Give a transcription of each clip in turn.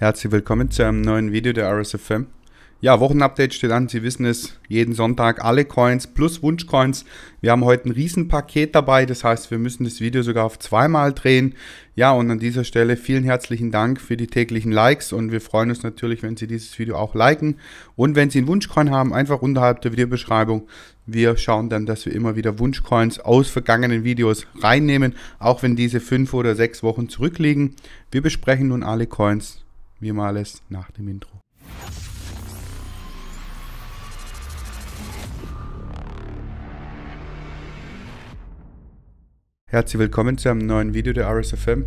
Herzlich willkommen zu einem neuen Video der RSFM. Ja, Wochenupdate steht an, Sie wissen es, jeden Sonntag alle Coins plus Wunschcoins. Wir haben heute ein Riesenpaket dabei, das heißt, wir müssen das Video sogar auf zweimal drehen. Ja, und an dieser Stelle vielen herzlichen Dank für die täglichen Likes und wir freuen uns natürlich, wenn Sie dieses Video auch liken. Und wenn Sie einen Wunschcoin haben, einfach unterhalb der Videobeschreibung. Wir schauen dann, dass wir immer wieder Wunschcoins aus vergangenen Videos reinnehmen, auch wenn diese fünf oder sechs Wochen zurückliegen. Wir besprechen nun alle Coins wie immer alles nach dem Intro. Herzlich willkommen zu einem neuen Video der RSFM.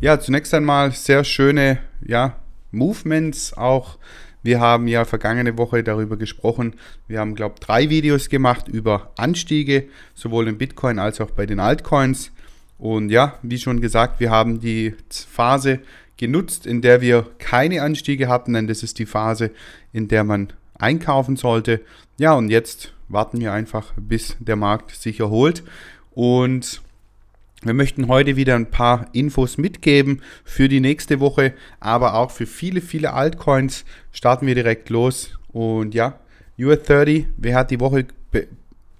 Ja, zunächst einmal sehr schöne ja, Movements auch. Wir haben ja vergangene Woche darüber gesprochen. Wir haben, glaube ich, drei Videos gemacht über Anstiege, sowohl im Bitcoin als auch bei den Altcoins. Und ja, wie schon gesagt, wir haben die Phase genutzt, in der wir keine Anstiege hatten, denn das ist die Phase, in der man einkaufen sollte. Ja, und jetzt warten wir einfach, bis der Markt sich erholt. Und wir möchten heute wieder ein paar Infos mitgeben für die nächste Woche, aber auch für viele, viele Altcoins. Starten wir direkt los. Und ja, US30, wer hat die Woche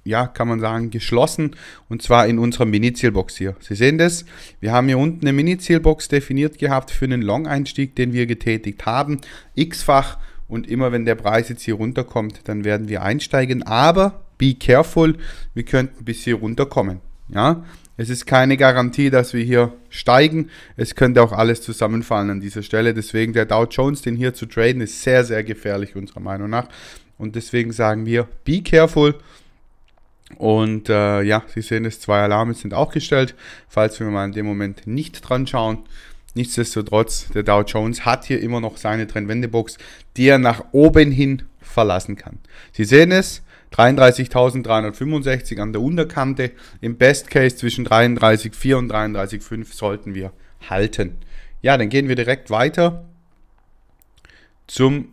ja, kann man sagen, geschlossen und zwar in unserer Mini-Zielbox hier. Sie sehen das, wir haben hier unten eine Mini-Zielbox definiert gehabt für einen Long-Einstieg, den wir getätigt haben, x-fach und immer wenn der Preis jetzt hier runterkommt, dann werden wir einsteigen, aber be careful, wir könnten bis hier runterkommen. Ja, es ist keine Garantie, dass wir hier steigen. Es könnte auch alles zusammenfallen an dieser Stelle. Deswegen der Dow Jones, den hier zu traden, ist sehr, sehr gefährlich unserer Meinung nach. Und deswegen sagen wir, be careful und äh, ja, Sie sehen es, zwei Alarme sind auch gestellt, falls wir mal in dem Moment nicht dran schauen. Nichtsdestotrotz, der Dow Jones hat hier immer noch seine Trendwendebox, die er nach oben hin verlassen kann. Sie sehen es, 33.365 an der Unterkante. Im Best Case zwischen 33.4 und 33.5 sollten wir halten. Ja, dann gehen wir direkt weiter zum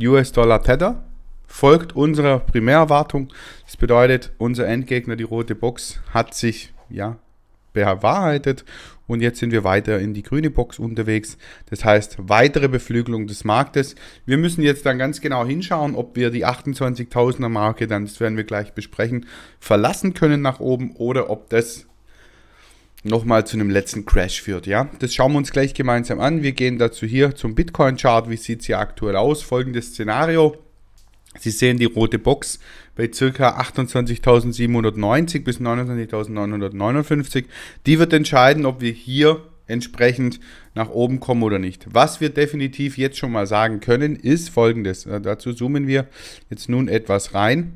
US-Dollar-Tether folgt unserer Primärerwartung. Das bedeutet, unser Endgegner, die rote Box, hat sich ja bewahrheitet und jetzt sind wir weiter in die grüne Box unterwegs. Das heißt, weitere Beflügelung des Marktes. Wir müssen jetzt dann ganz genau hinschauen, ob wir die 28.000er Marke, dann, das werden wir gleich besprechen, verlassen können nach oben oder ob das nochmal zu einem letzten Crash führt. Ja, Das schauen wir uns gleich gemeinsam an. Wir gehen dazu hier zum Bitcoin-Chart. Wie sieht es hier aktuell aus? Folgendes Szenario. Sie sehen die rote Box bei ca. 28.790 bis 29.959. Die wird entscheiden, ob wir hier entsprechend nach oben kommen oder nicht. Was wir definitiv jetzt schon mal sagen können, ist folgendes. Äh, dazu zoomen wir jetzt nun etwas rein.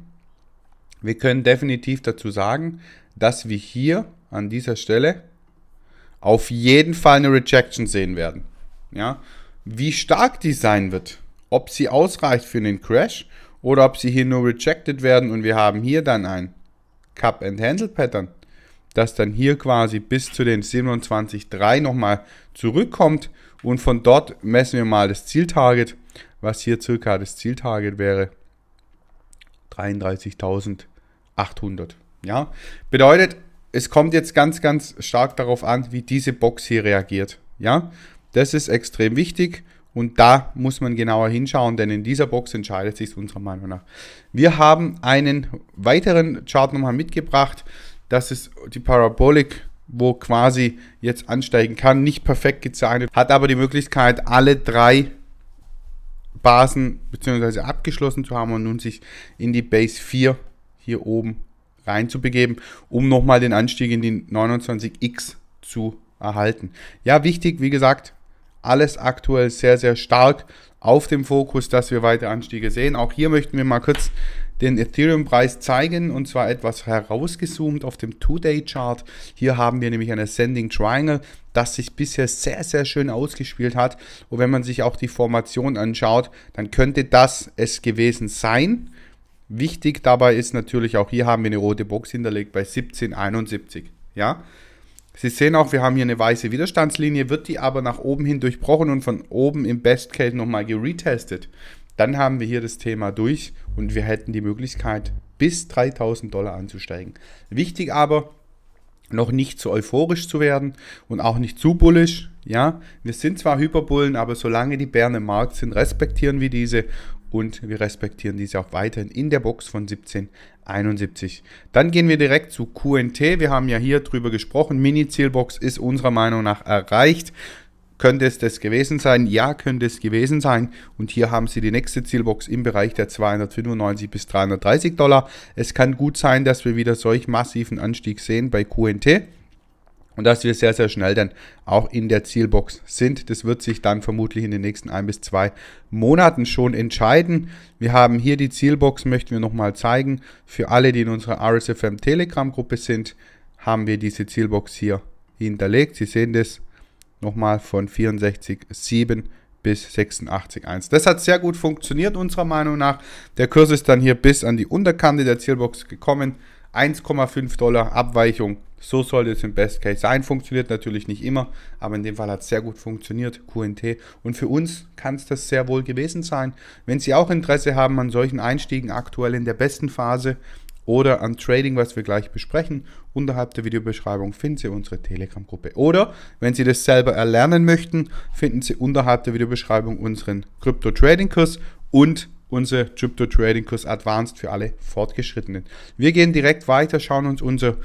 Wir können definitiv dazu sagen, dass wir hier an dieser Stelle auf jeden Fall eine Rejection sehen werden. Ja? Wie stark die sein wird, ob sie ausreicht für einen Crash oder ob sie hier nur rejected werden und wir haben hier dann ein Cup and Handle Pattern, das dann hier quasi bis zu den 27,3 nochmal zurückkommt und von dort messen wir mal das Zieltarget, was hier circa das Zieltarget wäre. 33.800. Ja, bedeutet, es kommt jetzt ganz, ganz stark darauf an, wie diese Box hier reagiert. Ja, das ist extrem wichtig. Und da muss man genauer hinschauen, denn in dieser Box entscheidet sich unserer Meinung nach. Wir haben einen weiteren Chart nochmal mitgebracht. Das ist die Parabolik, wo quasi jetzt ansteigen kann. Nicht perfekt gezeichnet, hat aber die Möglichkeit, alle drei Basen bzw. abgeschlossen zu haben und nun sich in die Base 4 hier oben reinzubegeben, um nochmal den Anstieg in die 29X zu erhalten. Ja, wichtig, wie gesagt, alles aktuell sehr, sehr stark auf dem Fokus, dass wir weitere Anstiege sehen. Auch hier möchten wir mal kurz den Ethereum-Preis zeigen und zwar etwas herausgezoomt auf dem two day chart Hier haben wir nämlich ein Ascending Triangle, das sich bisher sehr, sehr schön ausgespielt hat. Und wenn man sich auch die Formation anschaut, dann könnte das es gewesen sein. Wichtig dabei ist natürlich auch, hier haben wir eine rote Box hinterlegt bei 1771. Ja, Sie sehen auch, wir haben hier eine weiße Widerstandslinie, wird die aber nach oben hin durchbrochen und von oben im Best Case nochmal geretestet. Dann haben wir hier das Thema durch und wir hätten die Möglichkeit, bis 3000 Dollar anzusteigen. Wichtig aber, noch nicht zu euphorisch zu werden und auch nicht zu bullisch. Ja, wir sind zwar Hyperbullen, aber solange die Bären im Markt sind, respektieren wir diese und wir respektieren diese auch weiterhin in der Box von 1771. Dann gehen wir direkt zu QNT. Wir haben ja hier drüber gesprochen. Mini-Zielbox ist unserer Meinung nach erreicht. Könnte es das gewesen sein? Ja, könnte es gewesen sein. Und hier haben Sie die nächste Zielbox im Bereich der 295 bis 330 Dollar. Es kann gut sein, dass wir wieder solch massiven Anstieg sehen bei QNT und dass wir sehr, sehr schnell dann auch in der Zielbox sind. Das wird sich dann vermutlich in den nächsten ein bis zwei Monaten schon entscheiden. Wir haben hier die Zielbox, möchten wir nochmal zeigen. Für alle, die in unserer RSFM Telegram-Gruppe sind, haben wir diese Zielbox hier hinterlegt. Sie sehen das nochmal von 64,7 bis 86,1. Das hat sehr gut funktioniert unserer Meinung nach. Der Kurs ist dann hier bis an die Unterkante der Zielbox gekommen. 1,5 Dollar Abweichung so sollte es im Best Case sein. Funktioniert natürlich nicht immer, aber in dem Fall hat es sehr gut funktioniert, QNT. Und für uns kann es das sehr wohl gewesen sein. Wenn Sie auch Interesse haben an solchen Einstiegen aktuell in der besten Phase oder an Trading, was wir gleich besprechen, unterhalb der Videobeschreibung finden Sie unsere Telegram-Gruppe. Oder wenn Sie das selber erlernen möchten, finden Sie unterhalb der Videobeschreibung unseren Crypto-Trading-Kurs und unser Crypto Trading Kurs Advanced für alle Fortgeschrittenen. Wir gehen direkt weiter, schauen uns unser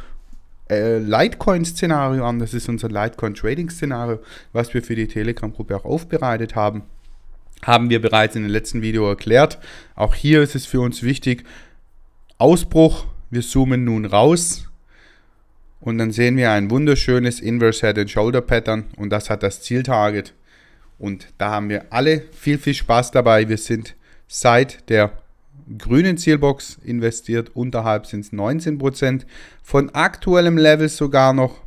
äh, Litecoin-Szenario an. Das ist unser Litecoin-Trading-Szenario, was wir für die Telegram-Gruppe auch aufbereitet haben. Haben wir bereits in dem letzten Video erklärt. Auch hier ist es für uns wichtig, Ausbruch, wir zoomen nun raus. Und dann sehen wir ein wunderschönes Inverse Head and Shoulder Pattern und das hat das Zieltarget. Und da haben wir alle viel, viel Spaß dabei. Wir sind seit der grünen Zielbox investiert. Unterhalb sind es 19%. Von aktuellem Level sogar noch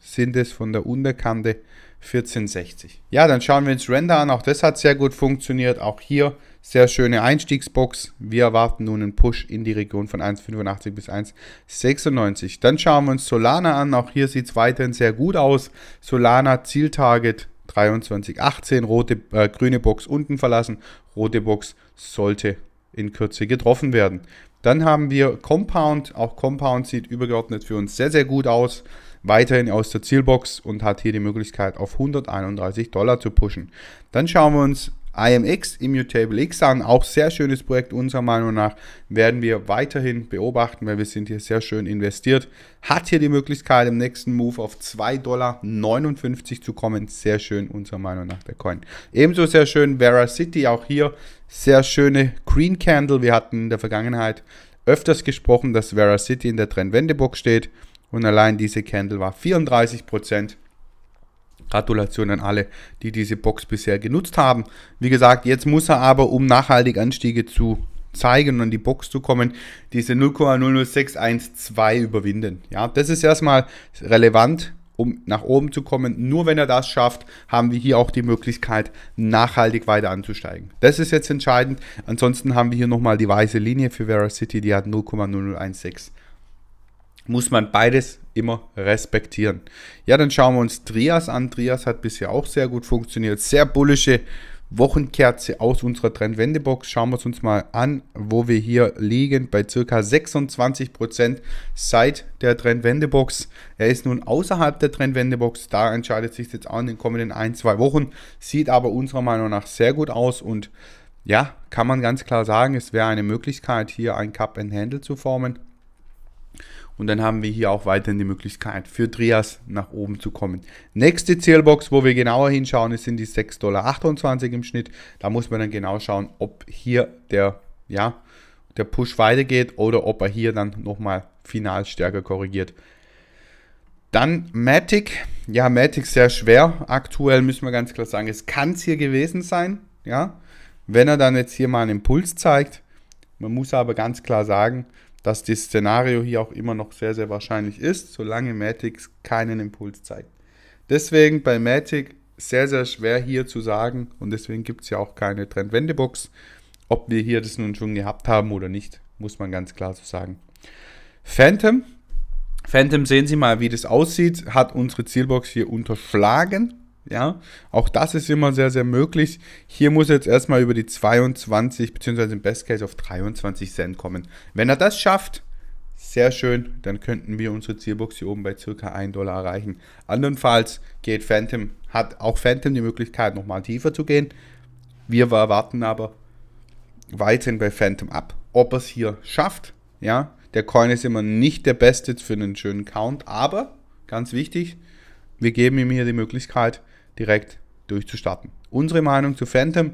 sind es von der Unterkante 1460. Ja, dann schauen wir uns Render an. Auch das hat sehr gut funktioniert. Auch hier sehr schöne Einstiegsbox. Wir erwarten nun einen Push in die Region von 1,85 bis 1,96. Dann schauen wir uns Solana an. Auch hier sieht es weiterhin sehr gut aus. Solana Zieltarget 23,18. äh, grüne Box unten verlassen. Rote Box sollte in Kürze getroffen werden. Dann haben wir Compound. Auch Compound sieht übergeordnet für uns sehr, sehr gut aus. Weiterhin aus der Zielbox und hat hier die Möglichkeit auf 131 Dollar zu pushen. Dann schauen wir uns IMX, Immutable X an. Auch sehr schönes Projekt unserer Meinung nach. Werden wir weiterhin beobachten, weil wir sind hier sehr schön investiert. Hat hier die Möglichkeit im nächsten Move auf 2,59 Dollar zu kommen. Sehr schön unserer Meinung nach der Coin. Ebenso sehr schön Vera City. Auch hier sehr schöne Green Candle. Wir hatten in der Vergangenheit öfters gesprochen, dass Vera City in der Trendwendeburg steht und allein diese Candle war 34%. Gratulation an alle, die diese Box bisher genutzt haben. Wie gesagt, jetzt muss er aber, um nachhaltig Anstiege zu zeigen und an die Box zu kommen, diese 0,00612 überwinden. Ja, das ist erstmal relevant um nach oben zu kommen. Nur wenn er das schafft, haben wir hier auch die Möglichkeit, nachhaltig weiter anzusteigen. Das ist jetzt entscheidend. Ansonsten haben wir hier nochmal die weiße Linie für Veracity, die hat 0,0016 muss man beides immer respektieren. Ja, dann schauen wir uns Trias an. Trias hat bisher auch sehr gut funktioniert. Sehr bullische Wochenkerze aus unserer Trendwendebox. Schauen wir es uns mal an, wo wir hier liegen bei ca. 26% seit der Trendwendebox. Er ist nun außerhalb der Trendwendebox, da entscheidet sich jetzt auch in den kommenden ein, zwei Wochen. Sieht aber unserer Meinung nach sehr gut aus und ja, kann man ganz klar sagen, es wäre eine Möglichkeit, hier ein Cup and Handle zu formen. Und dann haben wir hier auch weiterhin die Möglichkeit für Trias nach oben zu kommen. Nächste Zielbox, wo wir genauer hinschauen, sind die 6,28 Dollar im Schnitt. Da muss man dann genau schauen, ob hier der, ja, der Push weitergeht oder ob er hier dann nochmal final stärker korrigiert. Dann Matic. Ja, Matic sehr schwer. Aktuell müssen wir ganz klar sagen, es kann es hier gewesen sein. Ja, wenn er dann jetzt hier mal einen Impuls zeigt. Man muss aber ganz klar sagen, dass das Szenario hier auch immer noch sehr, sehr wahrscheinlich ist, solange Matic keinen Impuls zeigt. Deswegen bei Matic sehr, sehr schwer hier zu sagen und deswegen gibt es ja auch keine Trendwendebox. Ob wir hier das nun schon gehabt haben oder nicht, muss man ganz klar so sagen. Phantom, Phantom sehen Sie mal, wie das aussieht, hat unsere Zielbox hier unterschlagen. Ja, auch das ist immer sehr, sehr möglich. Hier muss er jetzt erstmal über die 22 bzw. im Best Case auf 23 Cent kommen. Wenn er das schafft, sehr schön, dann könnten wir unsere Zielbox hier oben bei circa 1 Dollar erreichen. Andernfalls geht Phantom, hat auch Phantom die Möglichkeit, nochmal tiefer zu gehen. Wir erwarten aber weiterhin bei Phantom ab. Ob er es hier schafft, ja, der Coin ist immer nicht der beste für einen schönen Count, aber ganz wichtig, wir geben ihm hier die Möglichkeit, direkt durchzustarten. Unsere Meinung zu Phantom,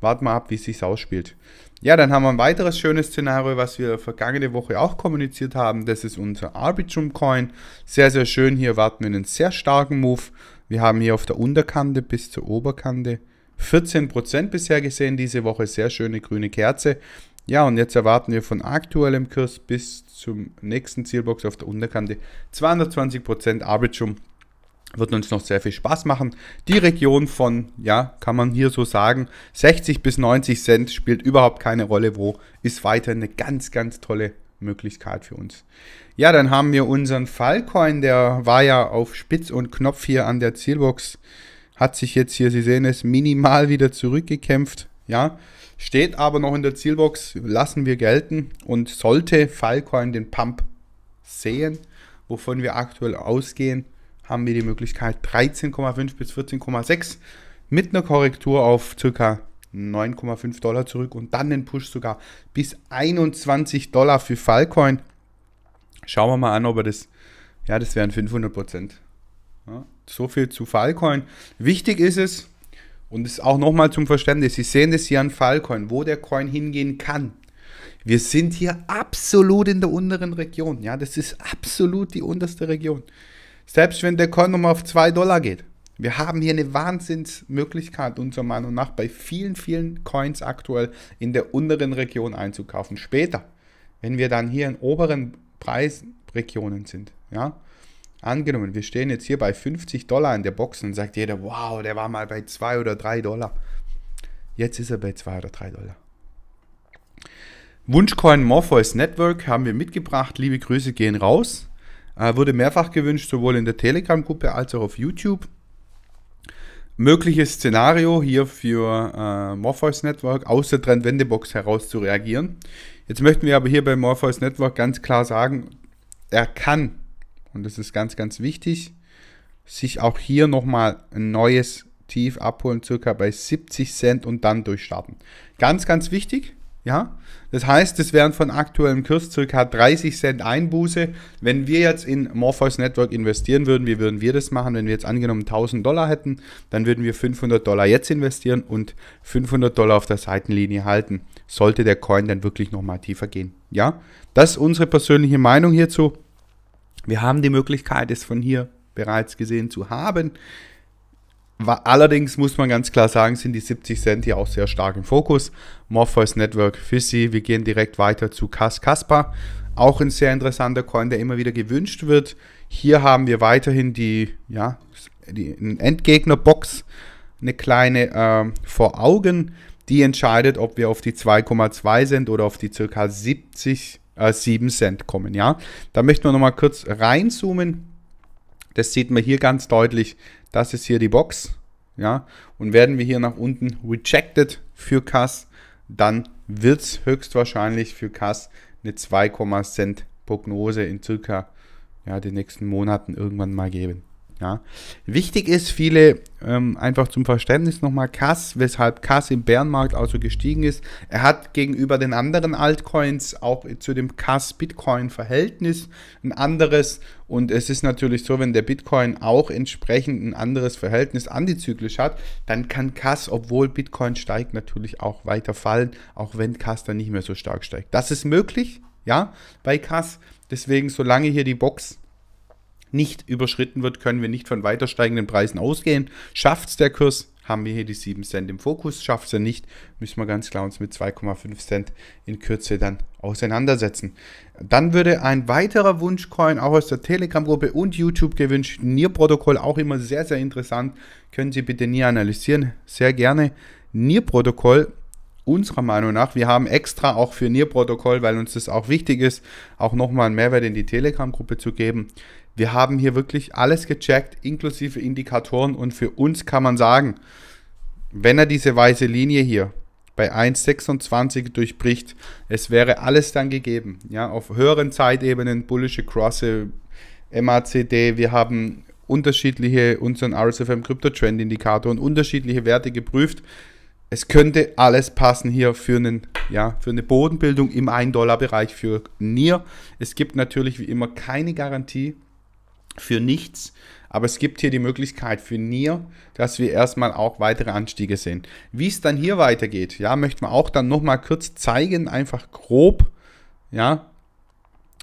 warten wir ab, wie es sich ausspielt. Ja, dann haben wir ein weiteres schönes Szenario, was wir vergangene Woche auch kommuniziert haben. Das ist unser Arbitrum Coin. Sehr, sehr schön. Hier warten wir einen sehr starken Move. Wir haben hier auf der Unterkante bis zur Oberkante 14% bisher gesehen diese Woche. Sehr schöne grüne Kerze. Ja, und jetzt erwarten wir von aktuellem Kurs bis zum nächsten Zielbox auf der Unterkante 220% Arbitrum wird uns noch sehr viel Spaß machen. Die Region von, ja, kann man hier so sagen, 60 bis 90 Cent spielt überhaupt keine Rolle, wo ist weiter eine ganz, ganz tolle Möglichkeit für uns. Ja, dann haben wir unseren Fallcoin, der war ja auf Spitz und Knopf hier an der Zielbox, hat sich jetzt hier, Sie sehen es, minimal wieder zurückgekämpft, ja, steht aber noch in der Zielbox, lassen wir gelten und sollte Fallcoin den Pump sehen, wovon wir aktuell ausgehen, haben wir die Möglichkeit 13,5 bis 14,6 mit einer Korrektur auf ca. 9,5 Dollar zurück und dann den Push sogar bis 21 Dollar für Filecoin. Schauen wir mal an, ob er das, ja, das wären 500 Prozent. Ja, so viel zu Filecoin. Wichtig ist es, und das auch nochmal zum Verständnis, Sie sehen das hier an Filecoin, wo der Coin hingehen kann. Wir sind hier absolut in der unteren Region. Ja, das ist absolut die unterste Region. Selbst wenn der Coin nochmal auf 2 Dollar geht. Wir haben hier eine Wahnsinnsmöglichkeit, unserer Meinung nach, bei vielen, vielen Coins aktuell in der unteren Region einzukaufen. Später, wenn wir dann hier in oberen Preisregionen sind, ja. Angenommen, wir stehen jetzt hier bei 50 Dollar in der Box und sagt jeder, wow, der war mal bei 2 oder 3 Dollar. Jetzt ist er bei 2 oder 3 Dollar. Wunschcoin Morpheus Network haben wir mitgebracht. Liebe Grüße gehen raus. Äh, wurde mehrfach gewünscht, sowohl in der Telegram-Gruppe als auch auf YouTube. Mögliches Szenario hier für äh, Morpheus Network aus der Trendwendebox heraus zu reagieren. Jetzt möchten wir aber hier bei Morpheus Network ganz klar sagen, er kann, und das ist ganz, ganz wichtig, sich auch hier nochmal ein neues Tief abholen, circa bei 70 Cent und dann durchstarten. Ganz, ganz wichtig, ja? Das heißt, es wären von aktuellem Kurs circa 30 Cent Einbuße. Wenn wir jetzt in Morpheus Network investieren würden, wie würden wir das machen? Wenn wir jetzt angenommen 1000 Dollar hätten, dann würden wir 500 Dollar jetzt investieren und 500 Dollar auf der Seitenlinie halten. Sollte der Coin dann wirklich nochmal tiefer gehen. Ja? Das ist unsere persönliche Meinung hierzu. Wir haben die Möglichkeit, es von hier bereits gesehen zu haben. Allerdings muss man ganz klar sagen, sind die 70 Cent hier auch sehr stark im Fokus. Morpheus Network, Fizzy, wir gehen direkt weiter zu Cas Casper. Auch ein sehr interessanter Coin, der immer wieder gewünscht wird. Hier haben wir weiterhin die, ja, die Endgegner-Box, eine kleine äh, vor Augen, die entscheidet, ob wir auf die 2,2 Cent oder auf die ca. 70, äh, 7 Cent kommen. Ja? Da möchten wir nochmal kurz reinzoomen. Das sieht man hier ganz deutlich. Das ist hier die Box. Ja, und werden wir hier nach unten rejected für Kass, dann wird es höchstwahrscheinlich für Kass eine 2, Cent Prognose in circa ja, den nächsten Monaten irgendwann mal geben. Ja. Wichtig ist, viele ähm, einfach zum Verständnis nochmal Kass, weshalb Kass im Bärenmarkt also gestiegen ist. Er hat gegenüber den anderen Altcoins auch zu dem Kass-Bitcoin-Verhältnis ein anderes. Und es ist natürlich so, wenn der Bitcoin auch entsprechend ein anderes Verhältnis antizyklisch hat, dann kann Kass, obwohl Bitcoin steigt, natürlich auch weiter fallen, auch wenn Kass dann nicht mehr so stark steigt. Das ist möglich, ja, bei Kass. Deswegen, solange hier die Box nicht überschritten wird, können wir nicht von weiter steigenden Preisen ausgehen. Schafft es der Kurs, haben wir hier die 7 Cent im Fokus. Schafft es er nicht, müssen wir ganz klar uns mit 2,5 Cent in Kürze dann auseinandersetzen. Dann würde ein weiterer Wunschcoin auch aus der Telegram-Gruppe und YouTube gewünscht, NIR-Protokoll, auch immer sehr, sehr interessant. Können Sie bitte NIR analysieren, sehr gerne. NIR-Protokoll unserer Meinung nach. Wir haben extra auch für NIR-Protokoll, weil uns das auch wichtig ist, auch nochmal einen Mehrwert in die Telegram-Gruppe zu geben. Wir haben hier wirklich alles gecheckt, inklusive Indikatoren. Und für uns kann man sagen, wenn er diese weiße Linie hier bei 1,26 durchbricht, es wäre alles dann gegeben. Ja, auf höheren Zeitebenen, bullische Crosse, MACD, wir haben unterschiedliche, unseren RSFM Crypto Trend Indikator und unterschiedliche Werte geprüft. Es könnte alles passen hier für, einen, ja, für eine Bodenbildung im 1-Dollar-Bereich für NIR. Es gibt natürlich wie immer keine Garantie, für nichts. Aber es gibt hier die Möglichkeit für NIR, dass wir erstmal auch weitere Anstiege sehen. Wie es dann hier weitergeht, ja, möchten wir auch dann nochmal kurz zeigen, einfach grob, ja,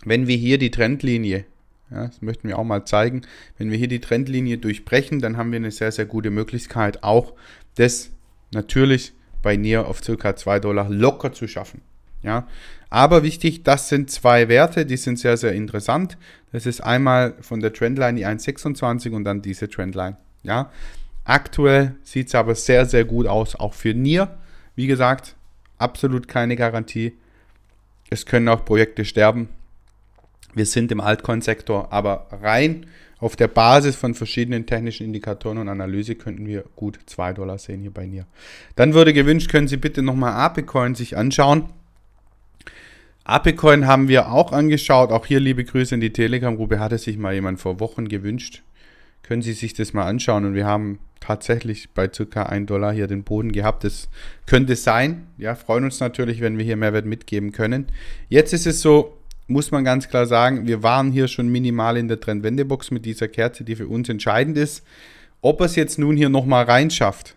wenn wir hier die Trendlinie, ja, das möchten wir auch mal zeigen, wenn wir hier die Trendlinie durchbrechen, dann haben wir eine sehr, sehr gute Möglichkeit, auch das natürlich bei NIR auf ca. 2 Dollar locker zu schaffen. Ja, aber wichtig, das sind zwei Werte, die sind sehr, sehr interessant. Das ist einmal von der Trendline die 1,26 und dann diese Trendline. Ja. Aktuell sieht es aber sehr, sehr gut aus, auch für NIR. Wie gesagt, absolut keine Garantie. Es können auch Projekte sterben. Wir sind im Altcoin-Sektor, aber rein auf der Basis von verschiedenen technischen Indikatoren und Analyse könnten wir gut 2 Dollar sehen hier bei NIR. Dann würde gewünscht, können Sie bitte nochmal Apecoin sich anschauen. Apecoin haben wir auch angeschaut. Auch hier liebe Grüße in die Telegram-Gruppe. Hatte sich mal jemand vor Wochen gewünscht. Können Sie sich das mal anschauen. Und wir haben tatsächlich bei ca. 1 Dollar hier den Boden gehabt. Das könnte sein. Ja, freuen uns natürlich, wenn wir hier Mehrwert mitgeben können. Jetzt ist es so, muss man ganz klar sagen, wir waren hier schon minimal in der Trendwendebox mit dieser Kerze, die für uns entscheidend ist. Ob er es jetzt nun hier nochmal reinschafft,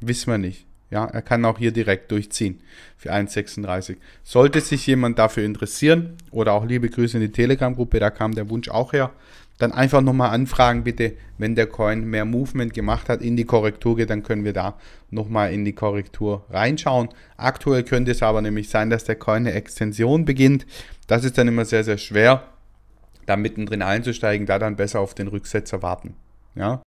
wissen wir nicht. Ja, er kann auch hier direkt durchziehen für 1,36. Sollte sich jemand dafür interessieren oder auch liebe Grüße in die Telegram-Gruppe, da kam der Wunsch auch her, dann einfach nochmal anfragen bitte, wenn der Coin mehr Movement gemacht hat, in die Korrektur geht, dann können wir da nochmal in die Korrektur reinschauen. Aktuell könnte es aber nämlich sein, dass der Coin eine Extension beginnt. Das ist dann immer sehr, sehr schwer, da mittendrin einzusteigen, da dann besser auf den Rücksetzer warten. Ja,